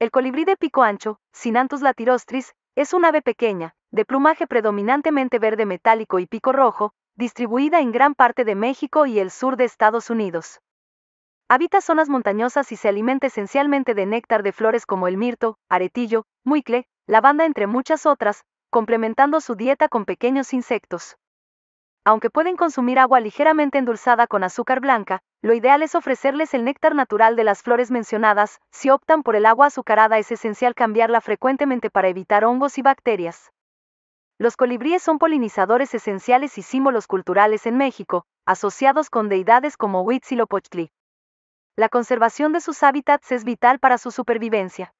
El colibrí de pico ancho, Sinanthus latirostris, es un ave pequeña, de plumaje predominantemente verde metálico y pico rojo, distribuida en gran parte de México y el sur de Estados Unidos. Habita zonas montañosas y se alimenta esencialmente de néctar de flores como el mirto, aretillo, muicle, lavanda entre muchas otras, complementando su dieta con pequeños insectos. Aunque pueden consumir agua ligeramente endulzada con azúcar blanca, lo ideal es ofrecerles el néctar natural de las flores mencionadas. Si optan por el agua azucarada es esencial cambiarla frecuentemente para evitar hongos y bacterias. Los colibríes son polinizadores esenciales y símbolos culturales en México, asociados con deidades como Huitzilopochtli. La conservación de sus hábitats es vital para su supervivencia.